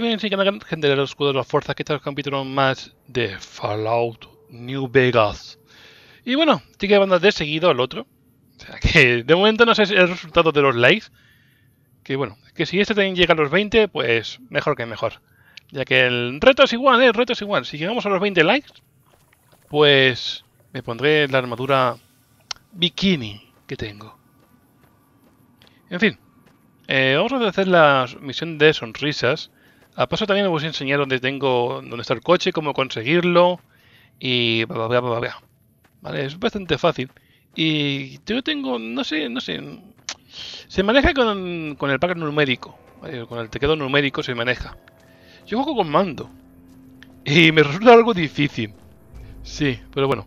bien, sí, gente de los escudos de las fuerzas, que es el capítulo más de Fallout New Vegas. Y bueno, sigue banda de seguido al otro. O sea que de momento no sé el resultado de los likes. Que bueno, que si este también llega a los 20, pues mejor que mejor. Ya que el reto es igual, eh, el reto es igual. Si llegamos a los 20 likes, pues me pondré la armadura bikini que tengo. En fin, eh, vamos a hacer la misión de sonrisas a paso también os voy a enseñar dónde tengo, dónde está el coche, cómo conseguirlo y bla, Vale, es bastante fácil. Y yo tengo, no sé, no sé, se maneja con, con el pack numérico, con el teclado numérico se maneja. Yo juego con mando y me resulta algo difícil. Sí, pero bueno.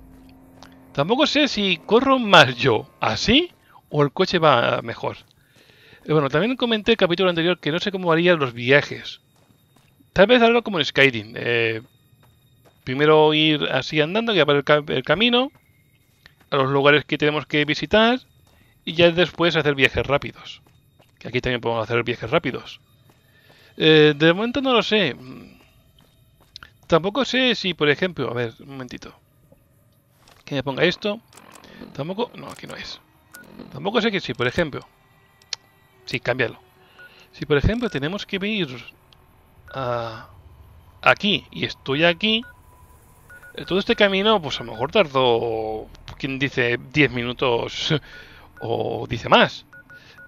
Tampoco sé si corro más yo así o el coche va mejor. Eh, bueno, también comenté el capítulo anterior que no sé cómo haría los viajes. Tal vez algo como en Skyrim. Eh, primero ir así andando, que el, el camino, a los lugares que tenemos que visitar y ya después hacer viajes rápidos. Que aquí también podemos hacer viajes rápidos. Eh, de momento no lo sé. Tampoco sé si, por ejemplo, a ver, un momentito. Que me ponga esto. Tampoco... No, aquí no es. Tampoco sé que si, por ejemplo... Sí, cámbialo. Si, por ejemplo, tenemos que ir Ah, aquí y estoy aquí, eh, todo este camino, pues a lo mejor tardó, quien dice, 10 minutos o dice más.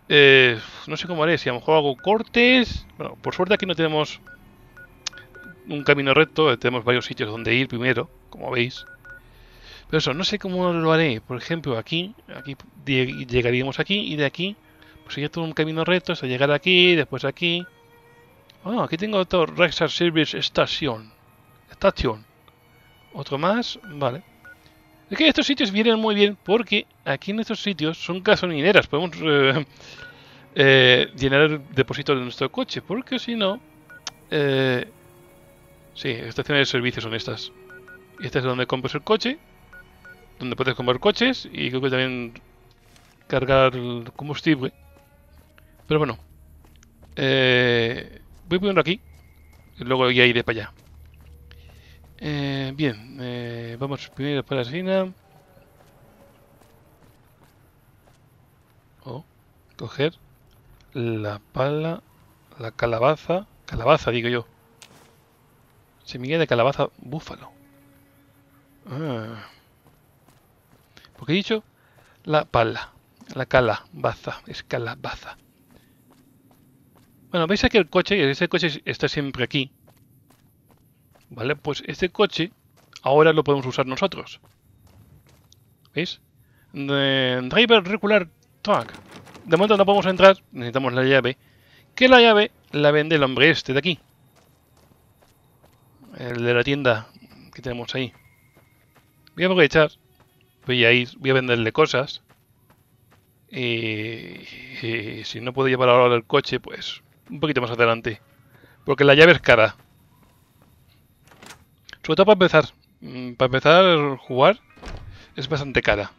Eh, no sé cómo haré, si a lo mejor hago cortes. Bueno, por suerte aquí no tenemos un camino recto, eh, tenemos varios sitios donde ir primero, como veis. Pero eso, no sé cómo lo haré. Por ejemplo, aquí, aquí llegaríamos aquí y de aquí, pues sería todo un camino recto hasta llegar aquí, después aquí, Ah, aquí tengo otro Rexar Service Station. Estación. Otro más, vale. Es que estos sitios vienen muy bien porque aquí en estos sitios son gasolineras. Podemos eh, eh, llenar el depósito de nuestro coche porque si no... Eh, sí, estaciones de servicio son estas. Y esta es donde compras el coche. Donde puedes comprar coches y creo que también cargar combustible. Pero bueno. Eh voy poniendo aquí. Y luego ir iré para allá. Eh, bien, eh, vamos primero para esquina Oh, coger la pala, la calabaza, calabaza digo yo. Semilla de calabaza búfalo. Ah. Porque he dicho? La pala, la calabaza, es calabaza. Bueno, veis aquí el coche, ese coche está siempre aquí. ¿Vale? Pues este coche ahora lo podemos usar nosotros. ¿Veis? driver Regular Truck. De momento no podemos entrar, necesitamos la llave. Que la llave la vende el hombre este de aquí. El de la tienda que tenemos ahí. Voy a aprovechar. Voy a ir, voy a venderle cosas. Y, y si no puedo llevar ahora el coche, pues un poquito más adelante. Porque la llave es cara. Sobre todo para empezar. Mm, para empezar a jugar es bastante cara.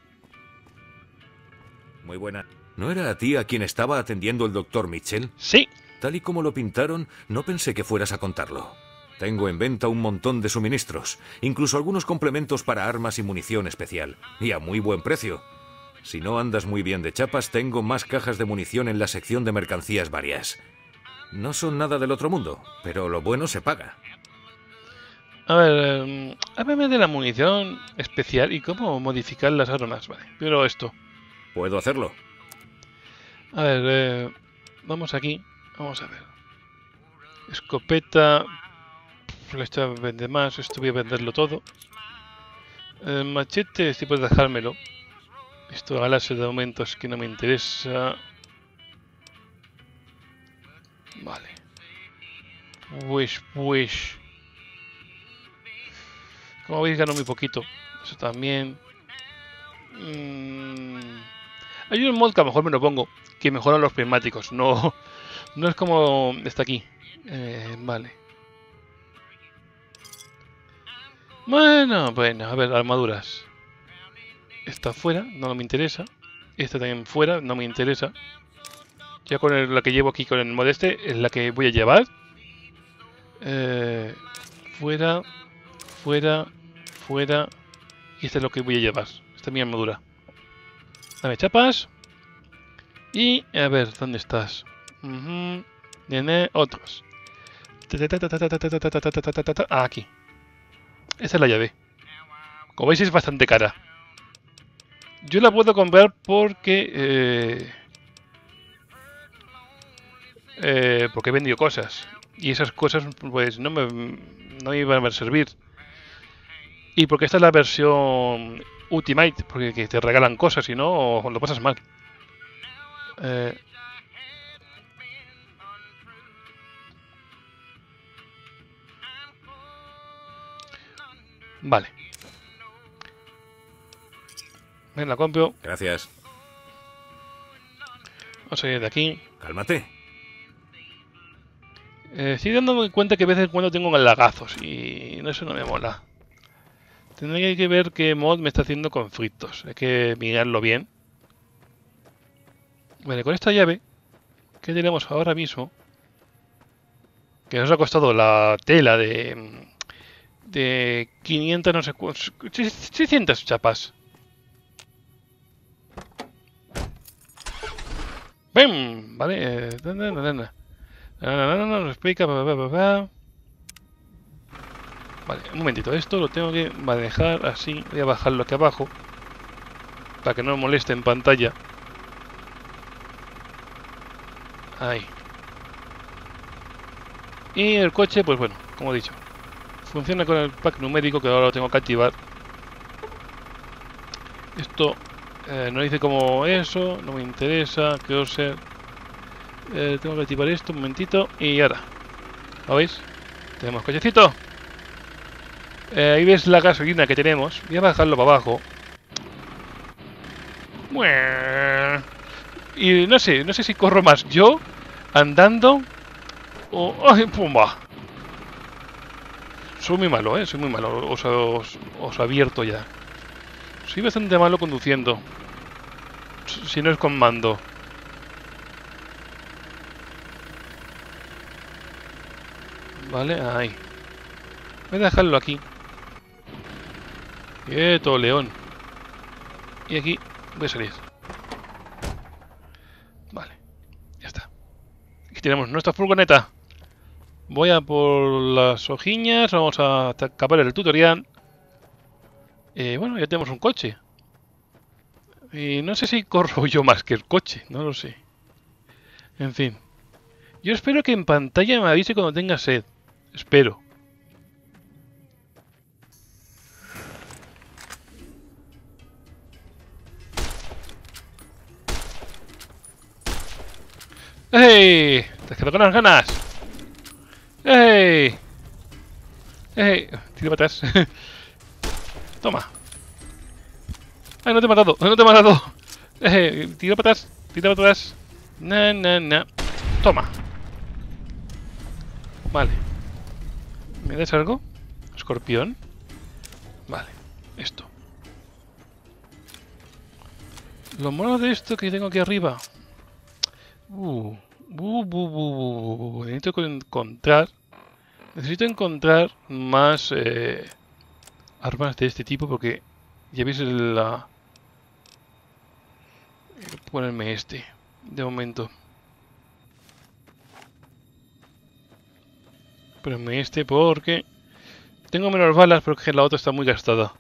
Muy buena. ¿No era a ti a quien estaba atendiendo el doctor Mitchell? Sí. Tal y como lo pintaron, no pensé que fueras a contarlo. Tengo en venta un montón de suministros, incluso algunos complementos para armas y munición especial, y a muy buen precio. Si no andas muy bien de chapas, tengo más cajas de munición en la sección de mercancías varias. No son nada del otro mundo, pero lo bueno se paga. A ver, em, háblame de la munición especial y cómo modificar las armas. Vale, pero esto. Puedo hacerlo. A ver, eh, vamos aquí. Vamos a ver. Escopeta. Flecha vende más. Esto voy a venderlo todo. Eh, machete, si puedes dejármelo. Esto a alas de aumentos que no me interesa. Vale. Wish, wish. Como veis, gano muy poquito. Eso también. Mm. Hay un mod que a lo mejor me lo pongo, que mejoran los prismáticos. No, no es como está aquí. Eh, vale. Bueno, bueno, a ver, armaduras. Está fuera, no me interesa. Esta también fuera, no me interesa. Ya con la que llevo aquí con el modeste, es la que voy a llevar. fuera, fuera, fuera. Y esta es lo que voy a llevar. Esta es mi armadura. Dame chapas. Y a ver, ¿dónde estás? Tiene otros. Ah, aquí. Esa es la llave. Como veis es bastante cara. Yo la puedo comprar porque... Eh, porque he vendido cosas. Y esas cosas pues no me, no iban a servir. Y porque esta es la versión Ultimate, porque te regalan cosas y no lo pasas mal. Eh, vale. ven la compro. Gracias. Vamos a ir de aquí. Cálmate. Eh, estoy dándome cuenta que de vez en cuando tengo lagazos y eso no me mola. Tendría que ver qué mod me está haciendo conflictos. Hay que mirarlo bien. Vale, con esta llave que tenemos ahora mismo, que nos ha costado la tela de, de 500, no sé 600 chapas. Vale, eh, no no, explica. Bla, bla, bla, vale, un momentito. Esto lo tengo que manejar así. Voy a bajarlo aquí abajo. Para que no me moleste en pantalla. Ahí. Y el coche, pues bueno, como he dicho. Funciona con el pack numérico que ahora lo tengo que activar. Esto eh, no dice como eso, no me interesa, que ser eh, tengo que activar esto un momentito. Y ahora. ¿Lo veis? Tenemos cochecito. Eh, ahí ves la gasolina que tenemos. Voy a bajarlo para abajo. Y no sé, no sé si corro más yo andando o... ¡Ay, pumba! Soy muy malo, ¿eh? Soy muy malo. os abierto ya. Soy bastante malo conduciendo. Si no es con mando. Vale, ahí. Voy a dejarlo aquí. ¡Quieto, león! Y aquí voy a salir. Vale. Ya está. Aquí tenemos nuestra furgoneta. Voy a por las hojillas Vamos a acabar el tutorial. Eh, bueno, ya tenemos un coche. Y no sé si corro yo más que el coche. No lo sé. En fin. Yo espero que en pantalla me avise cuando tenga sed. Espero. ¡Ey! ¡Te has quedado con las ganas! ¡Ey! ¡Ey! Tira para atrás. Toma. ¡Ay, no te he matado! ¡No te he matado! ¡Eh! Tira para atrás. Tira para atrás. Na, na, na. Toma. Vale. ¿Me das algo? Escorpión. Vale, esto. Lo malo de esto que tengo aquí arriba. Uh, uh, uh, uh necesito encontrar. Necesito encontrar más eh, armas de este tipo porque ya veis la. Ponerme este de momento. Pero este porque... Tengo menos balas porque la otra está muy gastada.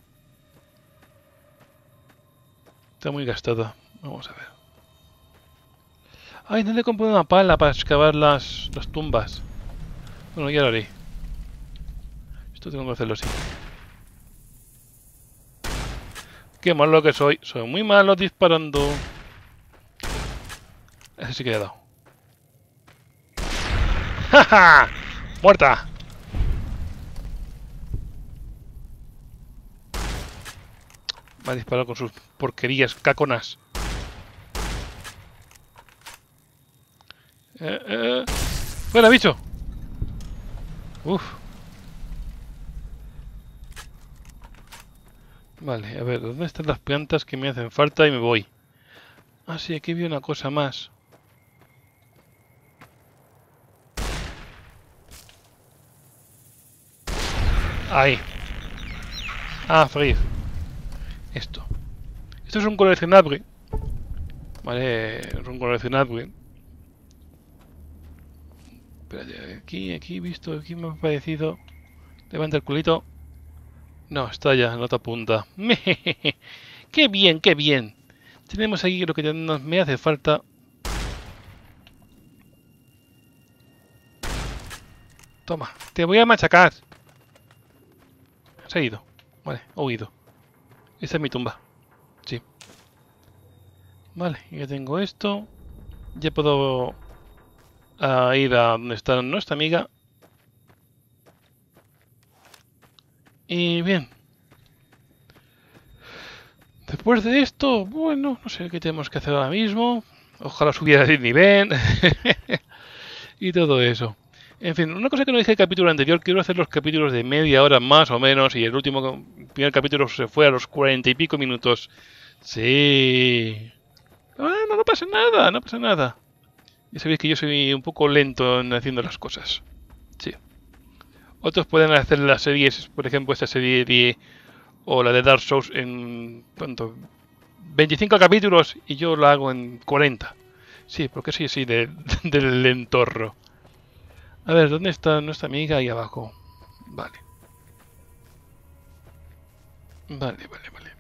Está muy gastada. Vamos a ver. Ay, ¿dónde he comprado una pala para excavar las, las tumbas. Bueno, ya lo haré. Esto tengo que hacerlo así. Qué malo que soy. Soy muy malo disparando. Ese sí que le he dado. ¡Ja, ja! ¡Muerta! Va a disparar con sus porquerías, caconas. Eh, ¡Fuera, eh. bicho! Uf. Vale, a ver, ¿dónde están las plantas que me hacen falta y me voy? Ah, sí, aquí vi una cosa más. Ahí. Ah, frío! Esto. Esto es un coleccionable. Vale, es un coleccionable. Espérate, aquí, aquí visto, aquí me ha parecido. Levanta el culito. No, está ya en la otra punta. ¡Qué bien, qué bien! Tenemos aquí lo que ya nos me hace falta. Toma, te voy a machacar. Se ha ido. Vale, ha huido. Esta es mi tumba. Sí. Vale, ya tengo esto. Ya puedo ah, ir a donde está nuestra amiga. Y bien. Después de esto, bueno, no sé qué tenemos que hacer ahora mismo. Ojalá subiera de nivel. y todo eso. En fin, una cosa que no dije el capítulo anterior, quiero hacer los capítulos de media hora más o menos, y el último el primer capítulo se fue a los cuarenta y pico minutos. Sí. Ah, no, no, pasa nada, no pasa nada. Ya sabéis que yo soy un poco lento en haciendo las cosas. Sí. Otros pueden hacer las series, por ejemplo, esta serie de, o la de Dark Souls en ¿cuánto? 25 capítulos y yo la hago en 40. Sí, porque sí, sí, de, del entorno. A ver, ¿dónde está nuestra amiga? Ahí abajo. Vale. Vale, vale, vale.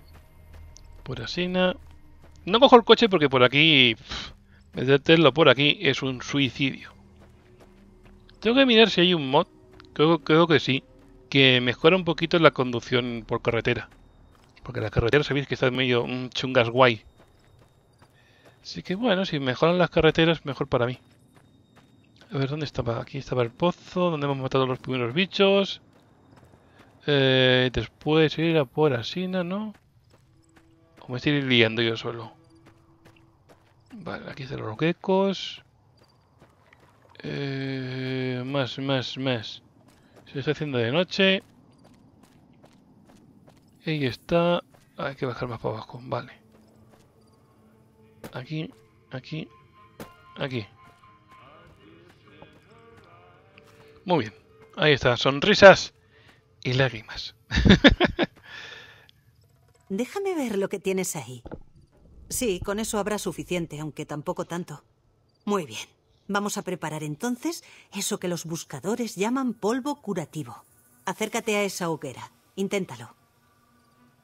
Por nada. No cojo el coche porque por aquí... Pff, por aquí es un suicidio. Tengo que mirar si hay un mod. Creo, que sí. Que mejora un poquito la conducción por carretera. Porque la carretera sabéis que está medio un mm, chungas guay. Así que bueno, si mejoran las carreteras, mejor para mí. A ver, ¿dónde estaba? Aquí estaba el pozo, donde hemos matado los primeros bichos. Eh, después ir a por Asina, ¿no? O me estoy liando yo solo. Vale, aquí están los geckos. Eh, más, más, más. Se está haciendo de noche. Ahí está. Hay que bajar más para abajo, vale. Aquí, aquí, aquí. Muy bien. Ahí está, sonrisas y lágrimas. Déjame ver lo que tienes ahí. Sí, con eso habrá suficiente, aunque tampoco tanto. Muy bien. Vamos a preparar entonces eso que los buscadores llaman polvo curativo. Acércate a esa hoguera. Inténtalo.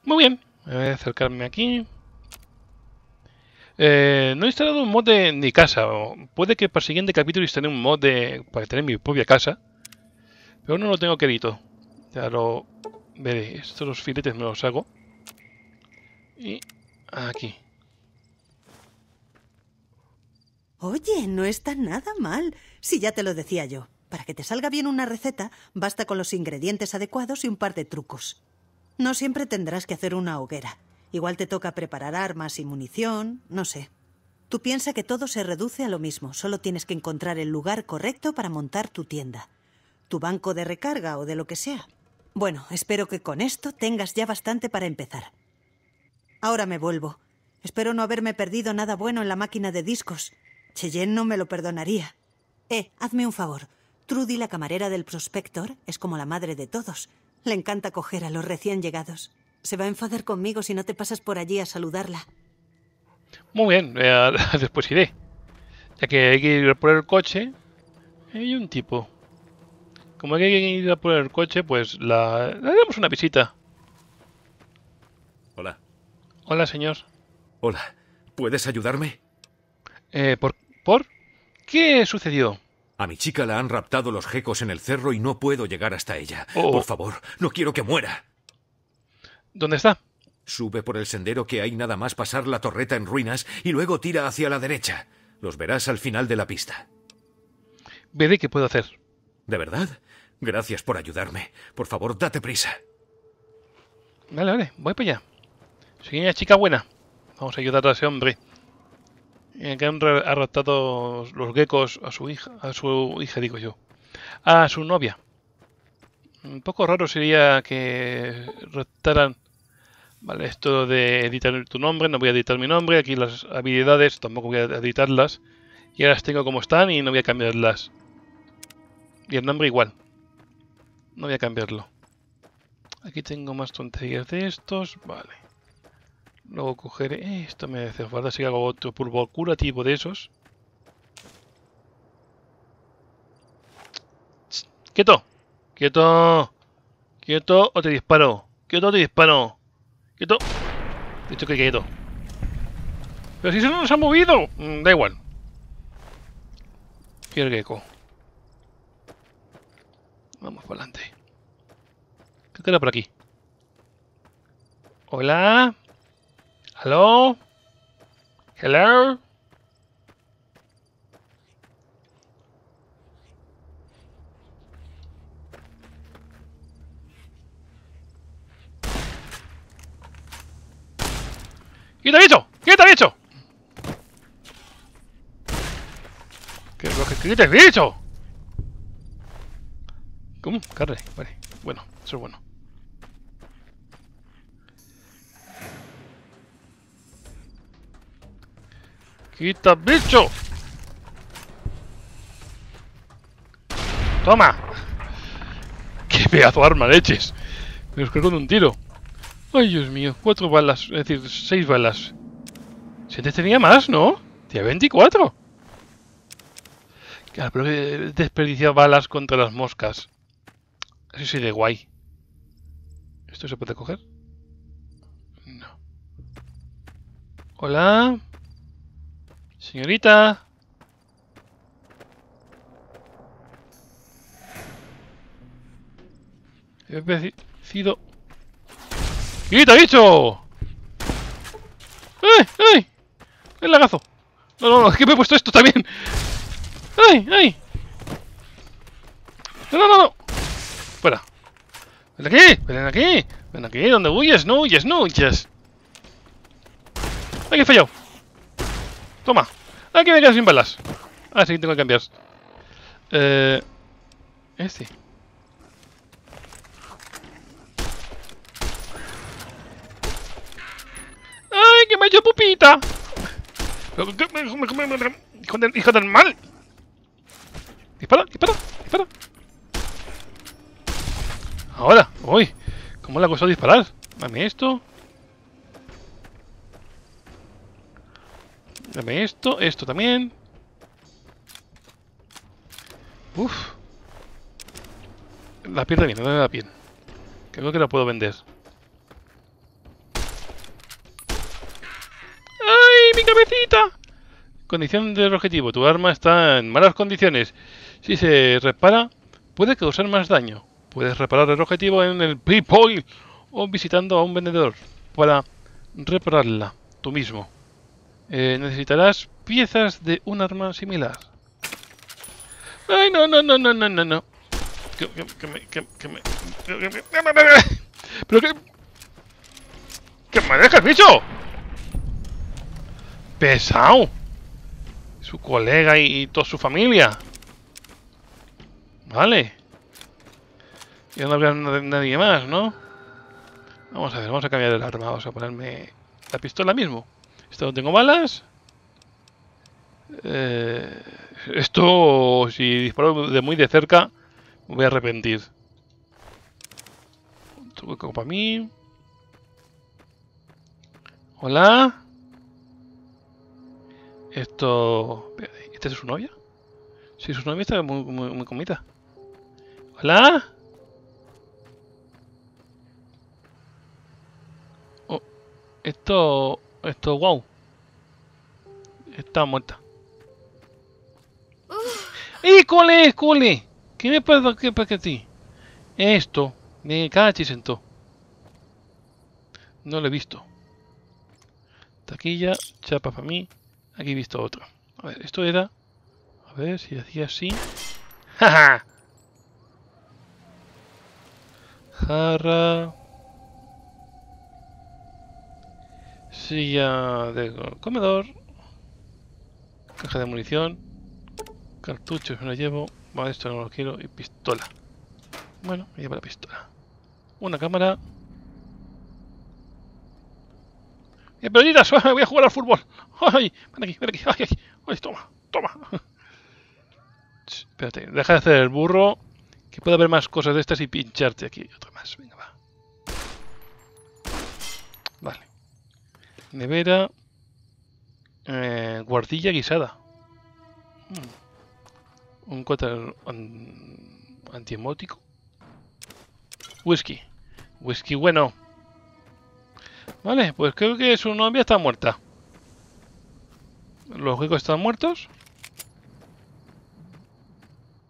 Muy bien. Voy a acercarme aquí. Eh, no he instalado un mod de mi casa. Puede que para el siguiente capítulo instale un mod de, para tener mi propia casa. Pero no lo tengo querido. Ya lo veré. Estos filetes me los hago. Y aquí. Oye, no está nada mal. Si ya te lo decía yo. Para que te salga bien una receta, basta con los ingredientes adecuados y un par de trucos. No siempre tendrás que hacer una hoguera. Igual te toca preparar armas y munición, no sé. Tú piensa que todo se reduce a lo mismo, solo tienes que encontrar el lugar correcto para montar tu tienda tu banco de recarga o de lo que sea. Bueno, espero que con esto tengas ya bastante para empezar. Ahora me vuelvo. Espero no haberme perdido nada bueno en la máquina de discos. Cheyenne no me lo perdonaría. Eh, hazme un favor. Trudy, la camarera del prospector, es como la madre de todos. Le encanta coger a los recién llegados. Se va a enfadar conmigo si no te pasas por allí a saludarla. Muy bien, eh, después iré. Ya que hay que ir por el coche, hay un tipo. Como hay que ir a por el coche, pues la... le haremos una visita. Hola. Hola, señor. Hola. ¿Puedes ayudarme? Eh, ¿por, ¿por? ¿Qué sucedido? A mi chica la han raptado los gecos en el cerro y no puedo llegar hasta ella. Oh. Por favor, no quiero que muera. ¿Dónde está? Sube por el sendero que hay nada más pasar la torreta en ruinas y luego tira hacia la derecha. Los verás al final de la pista. Veré qué puedo hacer. ¿De verdad? Gracias por ayudarme. Por favor, date prisa. Vale, vale, voy para allá. Sí, una chica buena. Vamos a ayudar a ese hombre. Eh, que han arrastrado los geckos a su hija, a su hija digo yo, a su novia. Un poco raro sería que raptaran. Vale, esto de editar tu nombre, no voy a editar mi nombre. Aquí las habilidades tampoco voy a editarlas. Y ahora las tengo como están y no voy a cambiarlas. Y el nombre igual. No voy a cambiarlo. Aquí tengo más tonterías de estos. Vale. Luego cogeré... Eh, esto me hace falta. si hago otro pulvo curativo de esos. ¡Quieto! ¡Quieto! ¡Quieto o te disparo! ¡Quieto o te disparo! ¡Quieto! He dicho que quieto. ¡Pero si eso no nos ha movido! Mm, da igual. Quiero gecko. Vamos por adelante. ¿Qué queda por aquí? Hola. ¿Aló? Hello. ¿Qué te ha dicho? ¿Qué es lo que ha dicho? ¿Cómo? Carre, vale. Bueno, eso es bueno. ¡Quita, bicho! ¡Toma! ¡Qué pedazo arma, leches! Me los de un tiro. ¡Ay, Dios mío! Cuatro balas, es decir, seis balas. Si antes tenía más, ¿no? Tía, 24. Claro, pero he eh, desperdiciado balas contra las moscas. Eso sí de guay. ¿Esto se puede coger? No. Hola. Señorita. He vencido. ha dicho! ay! ¡El lagazo! No, no, no, es que me he puesto esto también. ¡Ay, ay! no, no, no. Fuera. Ven aquí, ven aquí, ven aquí, ¿dónde huyes? No huyes, no huyes. Aquí he fallado. Toma. Aquí me quedo sin balas. Ah, sí, tengo que cambiar. Eh... Este. ¡Ay, que me ha hecho pupita! ¡Hijo del mal! ¡Dispara, dispara, dispara! Ahora, uy, ¿cómo le ha costado disparar? Dame esto. Dame esto, esto también. Uf. La pierna bien, no me la piel. Creo que la puedo vender. ¡Ay, mi cabecita! Condición del objetivo. Tu arma está en malas condiciones. Si se repara, puede causar más daño. Puedes reparar el objetivo en el p o visitando a un vendedor para repararla tú mismo. Eh, necesitarás piezas de un arma similar. ¡Ay, no, no, no, no, no, no! no. Que, que, que me, que, que dejas, bicho! ¡Pesado! Su colega y toda su familia. Vale. Ya no habrá nadie más, ¿no? Vamos a ver, vamos a cambiar el arma. Vamos a ponerme la pistola mismo. Esto no tengo balas. Eh, esto, si disparo de muy de cerca, me voy a arrepentir. Un truco para mí. Hola. Esto... ¿Este es su novia? Sí, su novia está muy, muy, muy comida. Hola. Esto... Esto, wow. Está muerta. ¡Y ¡Eh, cole, cole! ¿Qué me pasa que para ti? Esto, de cachi sentó. No lo he visto. Taquilla, chapa para mí. Aquí he visto otra. A ver, esto era... A ver si hacía así. ¡Ja, ja! Jarra... Silla de comedor. Caja de munición. Cartuchos me lo llevo. Vale, esto no lo quiero. Y pistola. Bueno, me llevo la pistola. Una cámara. ¡Eh, mira, ¡Voy a jugar al fútbol! ¡Ay! ¡Ven aquí, ven aquí! ¡Ay, ay! toma! ¡Toma! Espérate, deja de hacer el burro. Que pueda haber más cosas de estas y pincharte aquí. Otra más, venga, va. nevera, eh, guardilla guisada. Un cuatel... antiemótico. Whisky. Whisky bueno. Vale, pues creo que su novia está muerta. ¿Los gecos están muertos?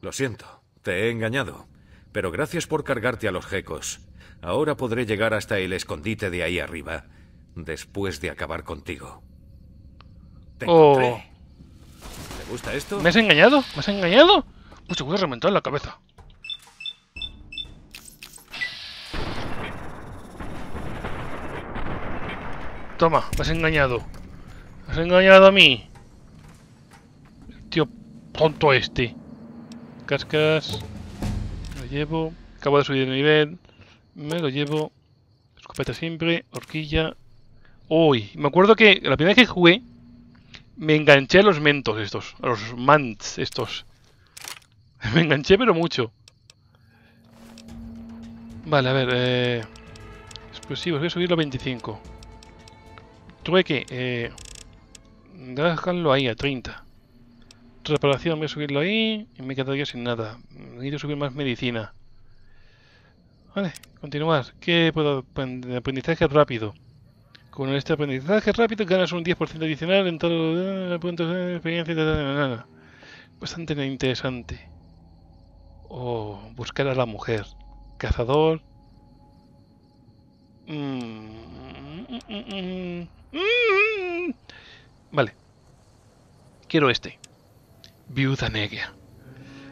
Lo siento, te he engañado. Pero gracias por cargarte a los gecos. Ahora podré llegar hasta el escondite de ahí arriba después de acabar contigo. Te oh. encontré. ¿Te gusta esto? ¿Me has engañado? ¿Me has engañado? Pues te voy a reventar la cabeza. Toma, me has engañado. Me has engañado a mí. El tío tonto este. Cascas. Lo llevo. Acabo de subir de nivel. Me lo llevo. Escopeta siempre. Horquilla. Uy, me acuerdo que la primera vez que jugué, me enganché a los mentos estos, a los mants estos. Me enganché, pero mucho. Vale, a ver, eh... Explosivos, voy a subirlo a 25. Tuve que, eh... Dejarlo ahí, a 30. Reparación, voy a subirlo ahí. Y me quedaría sin nada. Necesito subir más medicina. Vale, continuar. ¿Qué puedo? Aprendizaje rápido. Con este aprendizaje rápido ganas un 10% adicional en todos los eh, puntos de eh, experiencia. Bastante interesante. O buscar a la mujer. Cazador. Mm, mm, mm, vale. Quiero este. Viuda negra.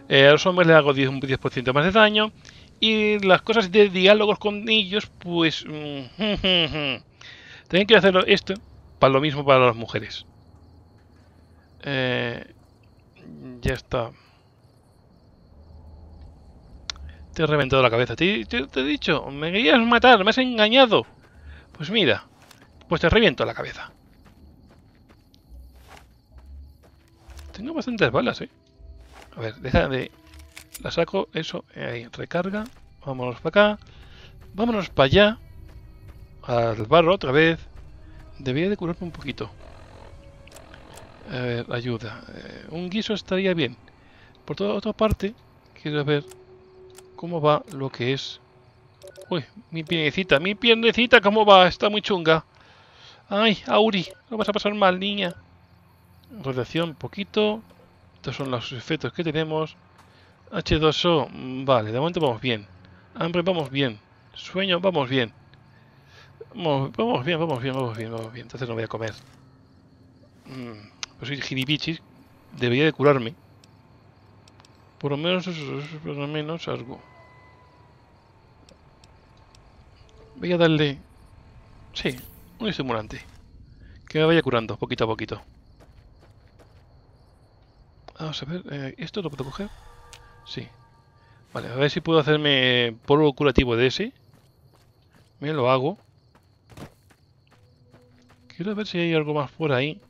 Eh, a los hombres le hago 10, un 10% más de daño. Y las cosas de diálogos con ellos, pues... También que hacer esto para lo mismo para las mujeres. Eh, ya está. Te he reventado la cabeza. Te, te, he dicho, me querías matar, me has engañado. Pues mira, pues te reviento la cabeza. Tengo bastantes balas, eh. A ver, deja de... La saco, eso, ahí, recarga. Vámonos para acá. Vámonos para allá al barro otra vez. Debería de curarme un poquito. A ver, ayuda. Eh, un guiso estaría bien. Por toda otra parte, quiero ver cómo va lo que es... Uy, mi piernecita, mi piernecita, ¿cómo va? Está muy chunga. Ay, Auri, No vas a pasar mal, niña. Radiación, poquito. Estos son los efectos que tenemos. H2O, mm, vale, de momento vamos bien. Hambre, vamos bien. Sueño, vamos bien. Vamos, bien, vamos bien, vamos bien, vamos bien. Entonces no voy a comer. Mm, pues soy Debería de curarme. Por lo menos, por lo menos algo. Voy a darle... Sí, un estimulante. Que me vaya curando, poquito a poquito. Vamos a ver, eh, ¿esto lo puedo coger? Sí. Vale, a ver si puedo hacerme polvo curativo de ese. Me lo hago. Quiero ver si hay algo más por ahí.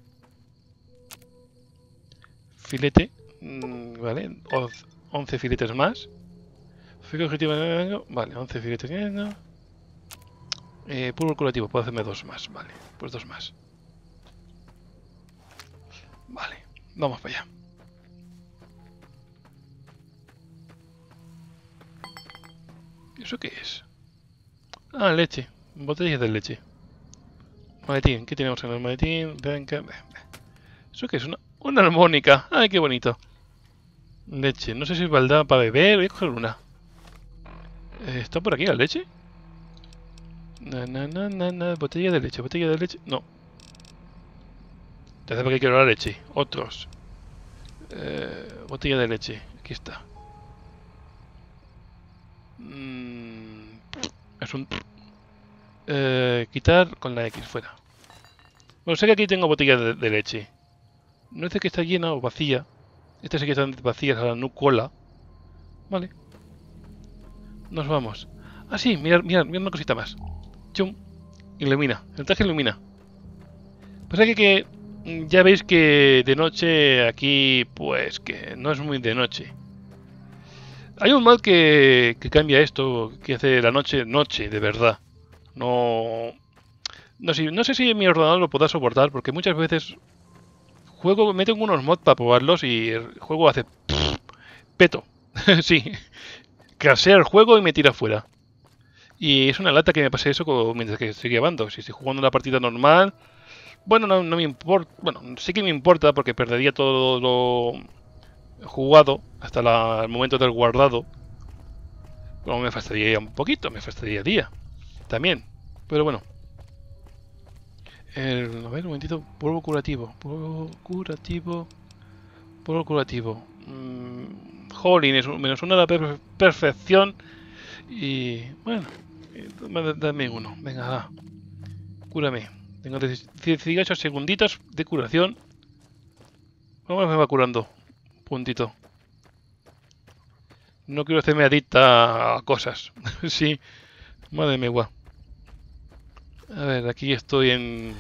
Filete. Mm, vale, 11 filetes más. Fico objetivo Vale, 11 filetes. Eh, pulvo curativo, puedo hacerme dos más. Vale, pues dos más. Vale, vamos para allá. ¿Eso qué es? Ah, leche. Botellas de leche. Maletín, ¿qué tenemos en el maletín? ¿Eso que es? Una, una armónica. ¡Ay, qué bonito! Leche. No sé si es valda para beber. Voy a coger una. Eh, ¿Está por aquí la leche? Na, na, na, na, Botella de leche, botella de leche. No. te sé por qué quiero la leche. Otros. Eh, botella de leche. Aquí está. Mm, es un... Eh, quitar con la X fuera. Bueno, sé que aquí tengo botellas de, leche. No dice que está llena o vacía. esta sí que están vacías a la nucola. Vale. Nos vamos. Ah, sí, mirad, mirad, mirad una cosita más. Chum. Ilumina. El traje ilumina. Pasa que, que mm, ya veis que de noche aquí, pues que no es muy de noche. Hay un mal que, que cambia esto, que hace la noche noche, de verdad. No no, sé si mi ordenador lo pueda soportar, porque muchas veces juego, meto unos mods para probarlos y el juego hace... peto. sí. casea el juego y me tira fuera. Y es una lata que me pase eso mientras que estoy llevando. Si estoy jugando una partida normal... Bueno, no, me importa... Bueno, sí que me importa porque perdería todo lo jugado hasta el momento del guardado. Como me fastidiaría un poquito, me fastidiaría. También. Pero bueno. El, a ver, un momentito. Polvo curativo. Polvo curativo. Polvo curativo. Mm, jolín, es menos una de la perfección. Y bueno, dame uno. Venga, va. Cúrame. Tengo 18 segunditos de curación. Vamos, me va curando. Puntito. No quiero hacerme adicta a cosas. sí. Madre mía, a ver, aquí estoy en...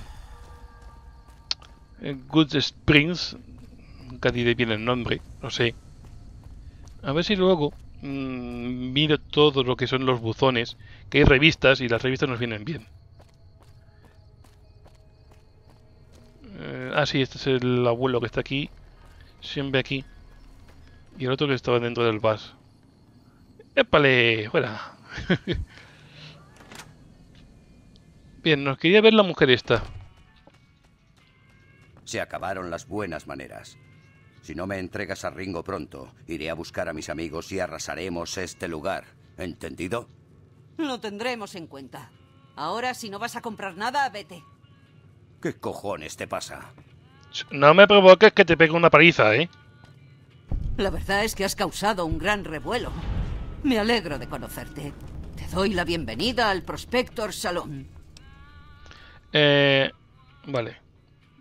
En Good Springs. Nunca diré bien el nombre, no sé. A ver si luego mm, miro todo lo que son los buzones. Que hay revistas y las revistas nos vienen bien. Eh, ah, sí, este es el abuelo que está aquí. Siempre aquí. Y el otro que estaba dentro del bus. ¡Épale! ¡Fuera! Bien, nos quería ver la mujer esta. Se acabaron las buenas maneras. Si no me entregas a Ringo pronto, iré a buscar a mis amigos y arrasaremos este lugar. ¿Entendido? Lo tendremos en cuenta. Ahora, si no vas a comprar nada, vete. ¿Qué cojones te pasa? No me provoques que te pegue una paliza, ¿eh? La verdad es que has causado un gran revuelo. Me alegro de conocerte. Te doy la bienvenida al Prospector Salón. Eh, vale.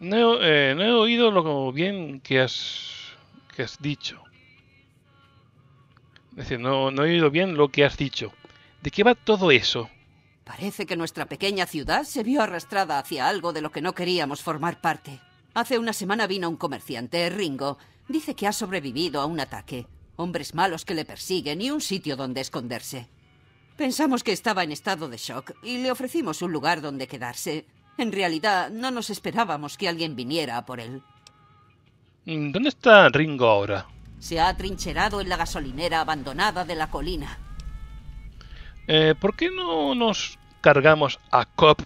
Eh, no he, oído lo bien que has, que has dicho. Es decir, no, no he oído bien lo que has dicho. ¿De qué va todo eso? Parece que nuestra pequeña ciudad se vio arrastrada hacia algo de lo que no queríamos formar parte. Hace una semana vino un comerciante, Ringo. Dice que ha sobrevivido a un ataque, hombres malos que le persiguen y un sitio donde esconderse. Pensamos que estaba en estado de shock y le ofrecimos un lugar donde quedarse, en realidad, no nos esperábamos que alguien viniera por él. Mm, ¿Dónde está Ringo ahora? Se ha atrincherado en la gasolinera abandonada de la colina. Eh, ¿Por qué no nos cargamos a Cop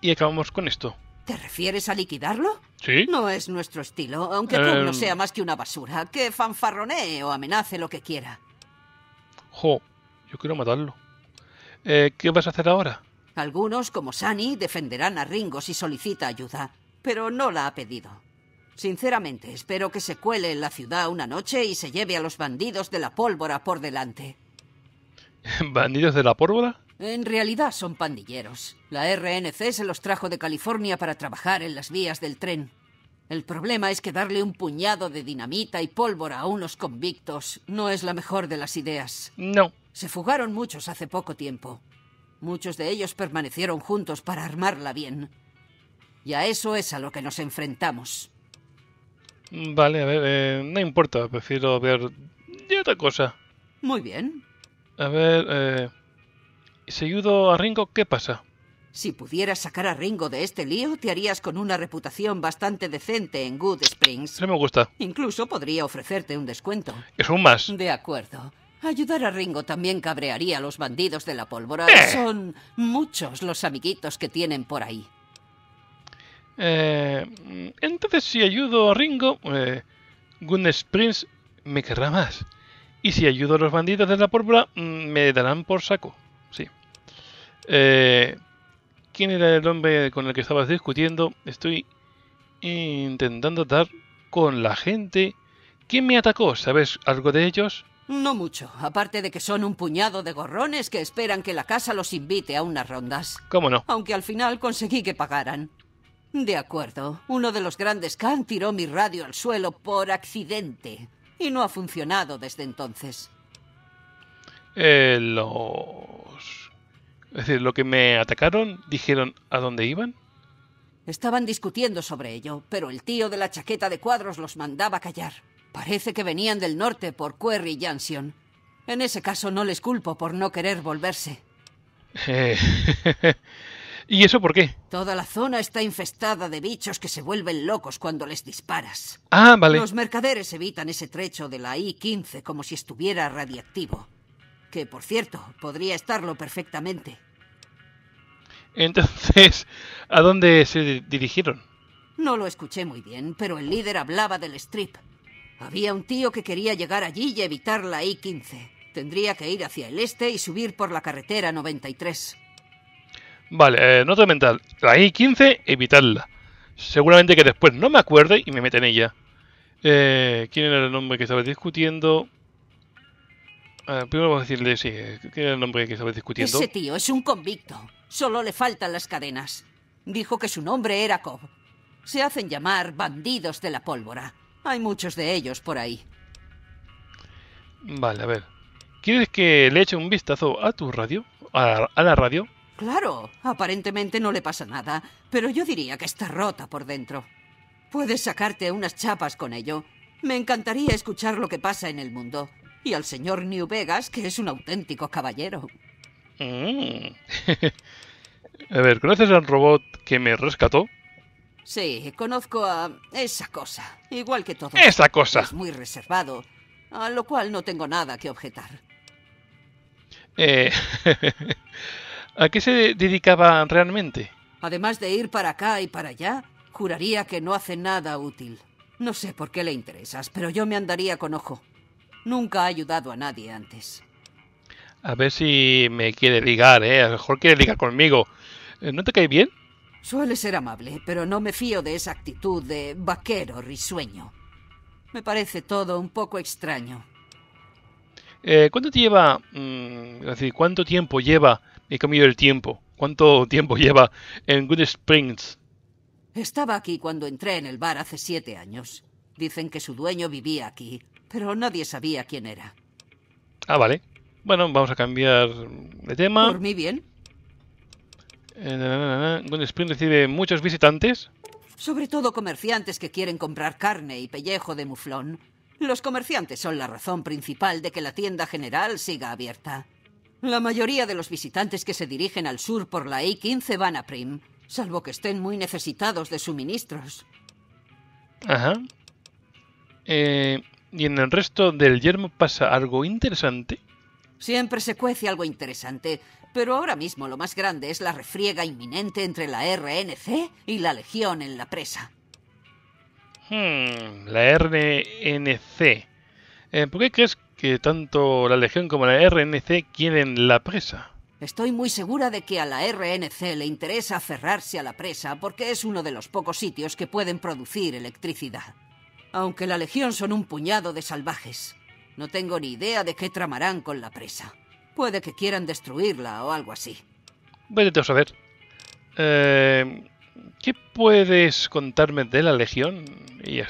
y acabamos con esto? ¿Te refieres a liquidarlo? Sí. No es nuestro estilo, aunque no em. sea más que una basura, que fanfarronee o amenace lo que quiera. Jo, yo quiero matarlo. Eh, ¿Qué vas a hacer ahora? Algunos, como Sani, defenderán a Ringo si solicita ayuda, pero no la ha pedido. Sinceramente, espero que se cuele en la ciudad una noche y se lleve a los bandidos de la pólvora por delante. ¿Bandidos de la pólvora? En realidad son pandilleros. La RNC se los trajo de California para trabajar en las vías del tren. El problema es que darle un puñado de dinamita y pólvora a unos convictos no es la mejor de las ideas. No. Se fugaron muchos hace poco tiempo. Muchos de ellos permanecieron juntos para armarla bien. Y a eso es a lo que nos enfrentamos. Vale, a ver, eh, no importa, prefiero ver de otra cosa. Muy bien. A ver, eh, si ayudo a Ringo, ¿qué pasa? Si pudieras sacar a Ringo de este lío, te harías con una reputación bastante decente en Good Springs. me gusta. Incluso podría ofrecerte un descuento. Es un más. De acuerdo. Ayudar a Ringo también cabrearía a los bandidos de la pólvora. Eh. Son muchos los amiguitos que tienen por ahí. Eh, entonces, si ayudo a Ringo, eh, Goodness me querrá más. Y si ayudo a los bandidos de la pólvora, mm, me darán por saco. Sí. Eh, ¿Quién era el hombre con el que estabas discutiendo? Estoy intentando dar con la gente. ¿Quién me atacó? ¿Sabes algo de ellos? No mucho, aparte de que son un puñado de gorrones que esperan que la casa los invite a unas rondas. ¿Cómo no? Aunque al final conseguí que pagaran. De acuerdo, uno de los grandes Khan tiró mi radio al suelo por accidente y no ha funcionado desde entonces. Eh, los... Es decir, lo que me atacaron, dijeron a dónde iban. Estaban discutiendo sobre ello, pero el tío de la chaqueta de cuadros los mandaba callar. Parece que venían del norte por Querry Jansion. En ese caso no les culpo por no querer volverse. Eh, ¿Y eso por qué? Toda la zona está infestada de bichos que se vuelven locos cuando les disparas. Ah, vale. Los mercaderes evitan ese trecho de la I-15 como si estuviera radiactivo. Que, por cierto, podría estarlo perfectamente. Entonces, ¿a dónde se dirigieron? No lo escuché muy bien, pero el líder hablaba del strip. Había un tío que quería llegar allí y evitar la I-15. Tendría que ir hacia el este y subir por la carretera 93. Vale, eh, nota mental. La I-15, evitarla. Seguramente que después no me acuerde y me meten en ella. Eh, ¿Quién era el nombre que estaba discutiendo? Ah, primero vamos a decirle, sí, ¿quién era el nombre que estaba discutiendo? Ese tío es un convicto. Solo le faltan las cadenas. Dijo que su nombre era Cobb. Se hacen llamar bandidos de la pólvora. Hay muchos de ellos por ahí. Vale, a ver. ¿Quieres que le eche un vistazo a tu radio? ¿A, la radio? Claro, aparentemente no le pasa nada, pero yo diría que está rota por dentro. Puedes sacarte unas chapas con ello. Me encantaría escuchar lo que pasa en el mundo. Y al señor New Vegas, que es un auténtico caballero. Mm. a ver, ¿conoces al robot que me rescató? Sí, conozco a esa cosa, igual que todo. Esa cosa. Es muy reservado, a lo cual no tengo nada que objetar. Eh, ¿A qué se dedicaba realmente? Además de ir para acá y para allá, juraría que no hace nada útil. No sé por qué le interesas, pero yo me andaría con ojo. Nunca ha ayudado a nadie antes. A ver si me quiere ligar, ¿eh? A lo mejor quiere ligar conmigo. Eh, ¿No te cae bien? Suele ser amable, pero no me fío de esa actitud de vaquero risueño. Me parece todo un poco extraño. Eh, ¿Cuánto te lleva, mm, decir, cuánto tiempo lleva, he cambiado el tiempo, cuánto tiempo lleva en Good Springs? Estaba aquí cuando entré en el bar hace siete años. Dicen que su dueño vivía aquí, pero nadie sabía quién era. Ah, vale. Bueno, vamos a cambiar de tema. Por bien. Gold Spring recibe muchos visitantes. Sobre todo comerciantes que quieren comprar carne y pellejo de muflón. Los comerciantes son la razón principal de que la tienda general siga abierta. La mayoría de los visitantes que se dirigen al sur por la e 15 van a Prim, salvo que estén muy necesitados de suministros. Ajá. Eh, y en el resto del yermo pasa algo interesante. Siempre se cuece algo interesante. Pero ahora mismo lo más grande es la refriega inminente entre la RNC y la Legión en la presa. Hmm, la RNC. Eh, ¿Por qué crees que tanto la Legión como la RNC quieren la presa? Estoy muy segura de que a la RNC le interesa aferrarse a la presa porque es uno de los pocos sitios que pueden producir electricidad. Aunque la Legión son un puñado de salvajes, no tengo ni idea de qué tramarán con la presa. Puede que quieran destruirla o algo así. Vete a saber. Eh, ¿Qué puedes contarme de la Legión? Y eh.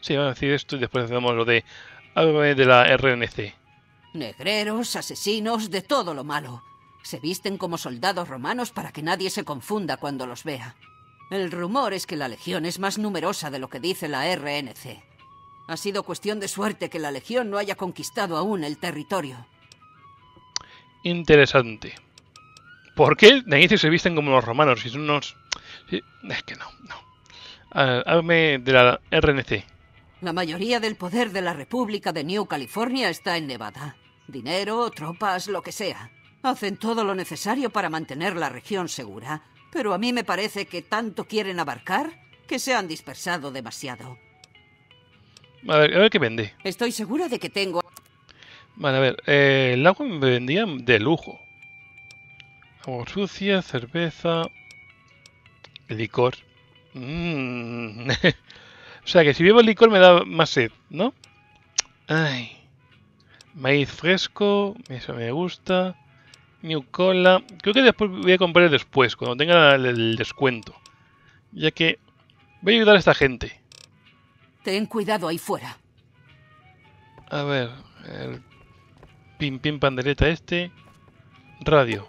sí, vamos a decir esto y después hacemos lo de... algo de la RNC. Negreros, asesinos, de todo lo malo. Se visten como soldados romanos para que nadie se confunda cuando los vea. El rumor es que la Legión es más numerosa de lo que dice la RNC. Ha sido cuestión de suerte que la Legión no haya conquistado aún el territorio interesante. ¿Por qué inicio se visten como los romanos? Si son unos... Es que no, no. Háblame de la RNC. La mayoría del poder de la República de New California está en Nevada. Dinero, tropas, lo que sea. Hacen todo lo necesario para mantener la región segura, pero a mí me parece que tanto quieren abarcar que se han dispersado demasiado. A ver, a ver qué vende. Estoy segura de que tengo... Vale, a ver, eh, el agua me vendía de lujo. Agua sucia, cerveza, licor. Mm. o sea que si bebo licor me da más sed, ¿no? Ay. Maíz fresco, eso me gusta. New Cola. Creo que después voy a comprar después, cuando tenga el descuento. Ya que voy a ayudar a esta gente. Ten cuidado ahí fuera. A ver, el Pim, pim, pandereta este. Radio.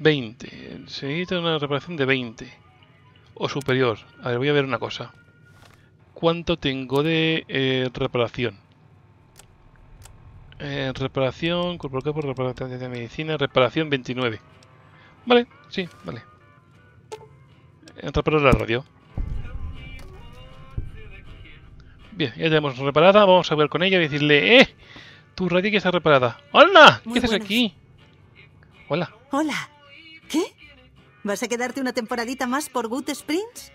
20. Se necesita una reparación de 20. O superior. A ver, voy a ver una cosa. ¿Cuánto tengo de eh, reparación? Eh, reparación, cuerpo al cuerpo, reparación de medicina, reparación 29. Vale, sí, vale. Eh, Reparar la radio. Bien, ya tenemos reparada. Vamos a ver con ella y decirle, ¡eh! Tu radio está reparada. ¡Hola! ¿Qué haces aquí? Hola. Hola. ¿Qué? ¿Vas a quedarte una temporadita más por Good Springs?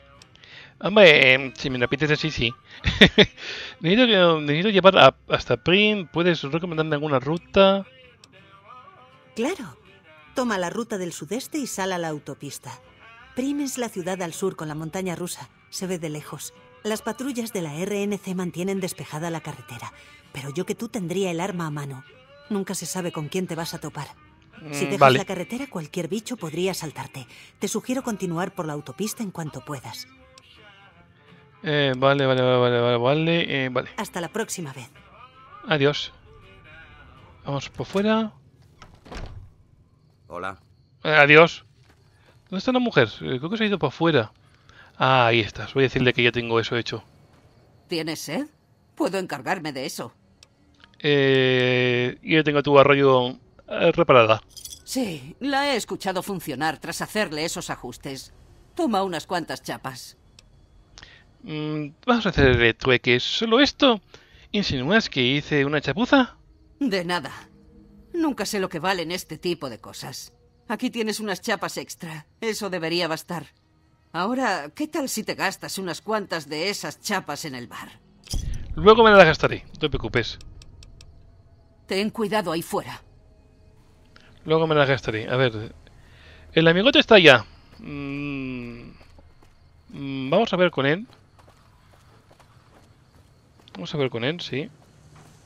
Hombre, em, si me repites así, sí. necesito, necesito, llevar hasta Prim. ¿Puedes recomendarme alguna ruta? Claro. Toma la ruta del sudeste y sal a la autopista. Prim es la ciudad al sur con la montaña rusa. Se ve de lejos. Las patrullas de la RNC mantienen despejada la carretera, pero yo que tú tendría el arma a mano. Nunca se sabe con quién te vas a topar. Si mm, dejas la carretera, cualquier bicho podría saltarte. Te sugiero continuar por la autopista en cuanto puedas. Eh, vale, vale, vale, vale, eh, vale, Hasta la próxima vez. Adiós. Vamos por fuera. Hola. Eh, adiós. ¿Dónde está la mujer? Creo que se ha ido por fuera. Ah, ahí estás. Voy a decirle que ya tengo eso hecho. ¿Tienes sed? Puedo encargarme de eso. Eh, yo tengo tu arroyo eh, reparada. Sí, la he escuchado funcionar tras hacerle esos ajustes. Toma unas cuantas chapas. Mm, vamos a hacerle trueques. ¿Solo esto? ¿Insinúas que hice una chapuza? De nada. Nunca sé lo que valen este tipo de cosas. Aquí tienes unas chapas extra. Eso debería bastar. Ahora, ¿qué tal si te gastas unas cuantas de esas chapas en el bar? Luego me las gastaré, no te preocupes. Ten cuidado ahí fuera. Luego me las gastaré. A ver. El amigote está allá. Mm, mm, vamos a ver con él. Vamos a ver con él, sí.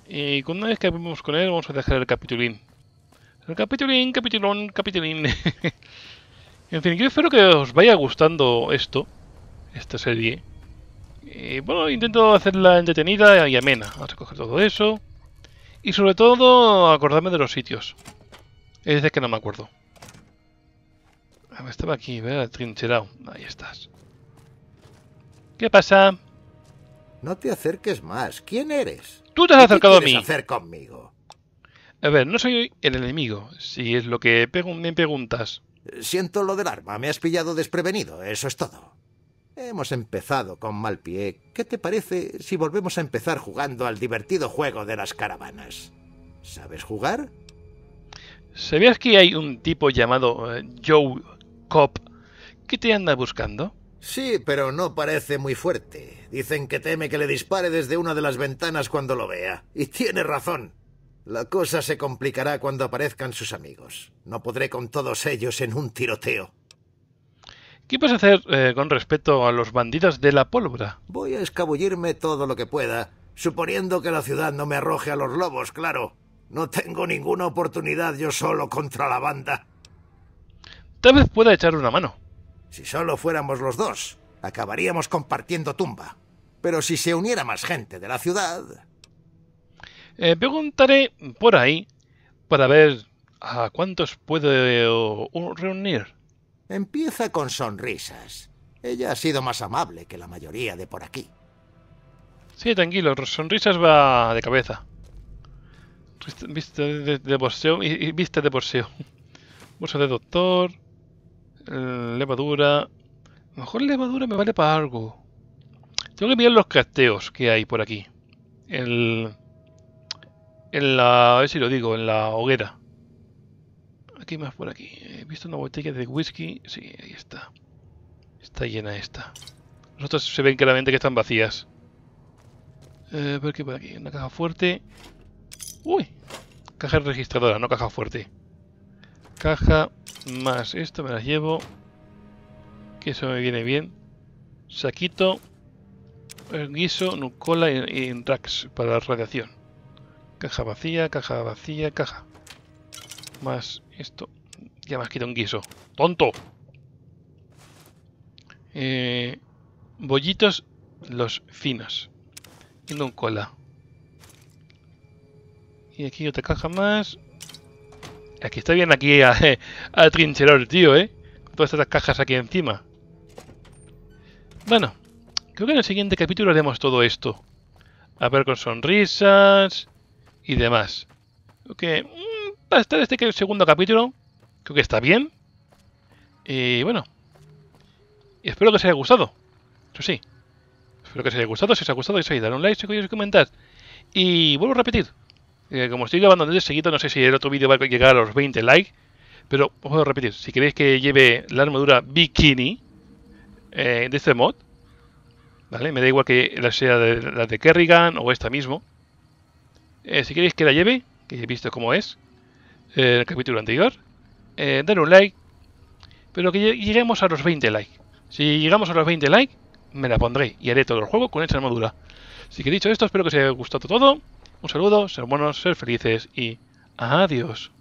Y una vez que hablemos con él, vamos a dejar el capitulín. El capitulín, capitulón, capitulín. En fin, yo espero que os vaya gustando esto, esta serie. Y eh, bueno, intento hacerla entretenida y amena. Vamos a recoger todo eso. Y sobre todo, acordarme de los sitios. Es decir, que no me acuerdo. estaba aquí, ¿verdad? Trincherado. Ahí estás. ¿Qué pasa? No te acerques más. ¿Quién eres? Tú te has acercado a mí. hacer conmigo? A ver, no soy el enemigo, si es lo que me preguntas. Siento lo del arma, me has pillado desprevenido, eso es todo. Hemos empezado con mal pie. ¿Qué te parece si volvemos a empezar jugando al divertido juego de las caravanas? ¿Sabes jugar? ¿Sabías que hay un tipo llamado eh, Joe Cop que te anda buscando? Sí, pero no parece muy fuerte. Dicen que teme que le dispare desde una de las ventanas cuando lo vea. Y tiene razón. La cosa se complicará cuando aparezcan sus amigos. No podré con todos ellos en un tiroteo. ¿Qué vas a hacer eh, con respecto a los bandidos de la pólvora? Voy a escabullirme todo lo que pueda, suponiendo que la ciudad no me arroje a los lobos, claro. No tengo ninguna oportunidad yo solo contra la banda. Tal vez pueda echar una mano. Si solo fuéramos los dos, acabaríamos compartiendo tumba. Pero si se uniera más gente de la ciudad, eh, preguntaré por ahí para ver a cuántos puedo uh, reunir. Empieza con sonrisas. Ella ha sido más amable que la mayoría de por aquí. Sí, tranquilo, sonrisas va de cabeza. Viste de, de y, vista de porseo. Bolsa de doctor, eh, levadura. A lo mejor levadura me vale para algo. Tengo que mirar los casteos que hay por aquí. El en la... a ver si lo digo, en la hoguera. Aquí más por aquí. He visto una botella de whisky. Sí, ahí está. Está llena esta. Las se ven claramente que están vacías. Eh, ¿Por qué por aquí? Una caja fuerte. ¡Uy! Caja registradora, no caja fuerte. Caja más esto me las llevo. Que eso me viene bien. Saquito. Guiso, Nucola y, racks para la radiación. Caja vacía, caja vacía, caja. Más esto. Ya me has quitado un guiso. ¡Tonto! Eh, bollitos los finos. Y no cola. Y aquí otra caja más. Aquí está bien aquí a, a el tío, ¿eh? Con todas estas cajas aquí encima. Bueno, creo que en el siguiente capítulo haremos todo esto. A ver con sonrisas y demás. Creo que hasta mm, desde estar este segundo capítulo, creo que está bien. Y bueno, espero que os haya gustado. Eso sí, espero que os haya gustado. Si os ha gustado, os un like, si queréis comentar. Y vuelvo a repetir, eh, como estoy grabando desde seguido, no sé si el otro vídeo va a llegar a los 20 likes. Pero os a repetir, si queréis que lleve la armadura bikini eh, de este mod, ¿vale? Me da igual que la sea de, la de Kerrigan o esta mismo. Eh, si queréis que la lleve, que he visto cómo es eh, en el capítulo anterior, eh, un like, pero que lleguemos a los 20 likes. Si llegamos a los 20 likes, me la pondré y haré todo el juego con esa armadura. Así que dicho esto, espero que os haya gustado todo. Un saludo, ser buenos, ser felices y adiós.